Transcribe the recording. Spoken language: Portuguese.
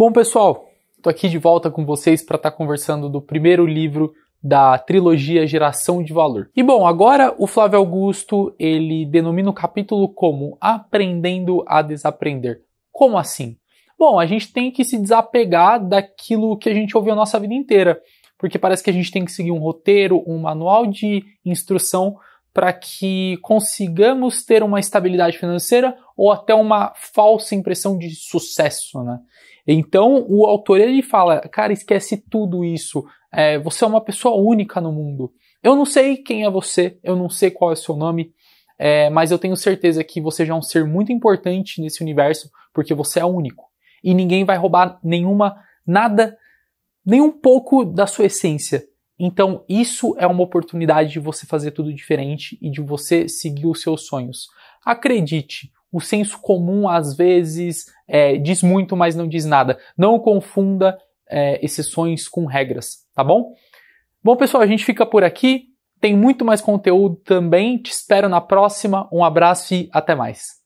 Bom, pessoal, estou aqui de volta com vocês para estar tá conversando do primeiro livro da trilogia Geração de Valor. E bom, agora o Flávio Augusto, ele denomina o capítulo como Aprendendo a Desaprender. Como assim? Bom, a gente tem que se desapegar daquilo que a gente ouviu a nossa vida inteira, porque parece que a gente tem que seguir um roteiro, um manual de instrução para que consigamos ter uma estabilidade financeira ou até uma falsa impressão de sucesso, né? Então o autor ele fala, cara, esquece tudo isso. É, você é uma pessoa única no mundo. Eu não sei quem é você, eu não sei qual é o seu nome, é, mas eu tenho certeza que você já é um ser muito importante nesse universo porque você é único e ninguém vai roubar nenhuma nada, nem um pouco da sua essência. Então, isso é uma oportunidade de você fazer tudo diferente e de você seguir os seus sonhos. Acredite, o senso comum, às vezes, é, diz muito, mas não diz nada. Não confunda é, exceções com regras, tá bom? Bom, pessoal, a gente fica por aqui. Tem muito mais conteúdo também. Te espero na próxima. Um abraço e até mais.